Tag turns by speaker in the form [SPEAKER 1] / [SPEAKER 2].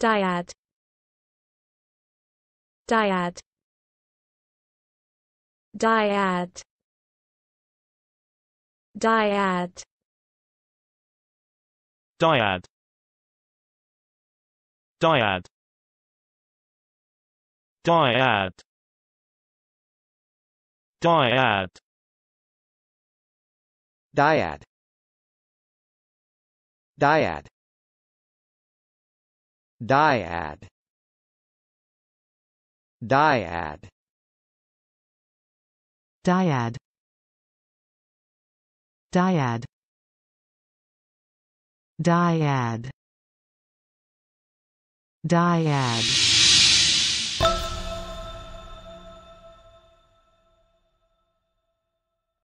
[SPEAKER 1] Dyad Dyad Dyad Dyad Dyad Dyad Dyad Dyad Dyad Dyad Dyad Dyad Dyad Dyad Dyad Dyad